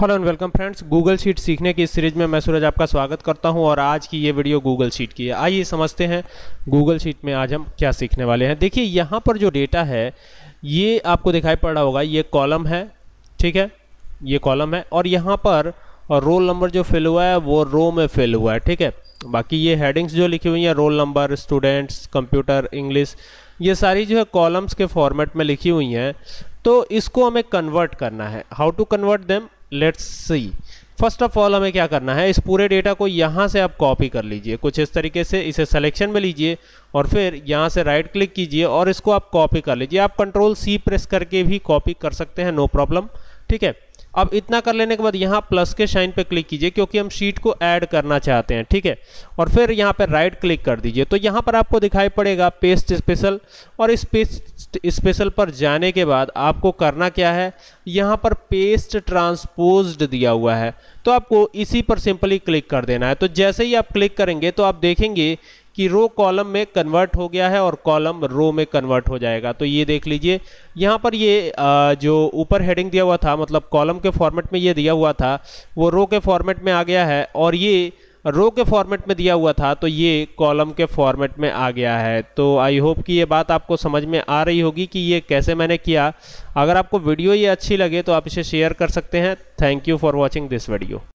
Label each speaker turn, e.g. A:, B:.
A: hello and welcome friends Google sheet सीखने की series में मैं सूरज आपका स्वागत करता हूं और आज की ये वीडियो गूगल शीट की है आइए समझते हैं गूगल शीट में आज हम क्या सीखने वाले हैं देखिए यहां पर जो डेटा है ये आपको दिखाई पड़ रहा होगा ये कॉलम है ठीक है ये कॉलम है और यहाँ पर और रोल नंबर जो फिल हुआ है वो रो में फिल हुआ है ठीक है बाकी ये हेडिंग्स जो लिखी हुई हैं roll number students computer English ये सारी जो है कॉलम्स के फॉर्मेट में लिखी हुई हैं तो इसको हमें कन्वर्ट करना है how to convert them let's see first of all हमें क्या करना है इस पूरे डेटा को यहाँ से आप कॉपी कर लीजिए कुछ इस तरीके से इसे सिलेक्शन में लीजिए और फिर यहाँ से राइट क्लिक कीजिए और इसको आप कॉपी कर लीजिए आप कंट्रोल सी प्रेस करके भी कॉपी कर सकते हैं नो प्रॉब्लम ठीक है अब इतना कर लेने के बाद यहाँ प्लस के साइन पे क्लिक कीजिए क्योंकि हम शीट को ऐड करना चाहते हैं ठीक है और फिर यहाँ पर राइट क्लिक कर दीजिए तो यहाँ पर आपको दिखाई पड़ेगा पेस्ट स्पेशल और इस पेस्ट स्पेशल पर जाने के बाद आपको करना क्या है यहाँ पर पेस्ट ट्रांसपोज्ड दिया हुआ है तो आपको इसी पर सिंपली क्लिक कर देना है तो जैसे ही आप क्लिक करेंगे तो आप देखेंगे कि रो कॉलम में कन्वर्ट हो गया है और कॉलम रो में कन्वर्ट हो जाएगा तो ये देख लीजिए यहाँ पर ये जो ऊपर हेडिंग दिया हुआ था मतलब कॉलम के फॉर्मेट में ये दिया हुआ था वो रो के फॉर्मेट में आ गया है और ये रो के फॉर्मेट में दिया हुआ था तो ये कॉलम के फॉर्मेट में आ गया है तो आई होप कि ये बात आपको समझ में आ रही होगी कि ये कैसे मैंने किया अगर आपको वीडियो ये अच्छी लगे तो आप इसे शेयर कर सकते हैं thank you for watching this video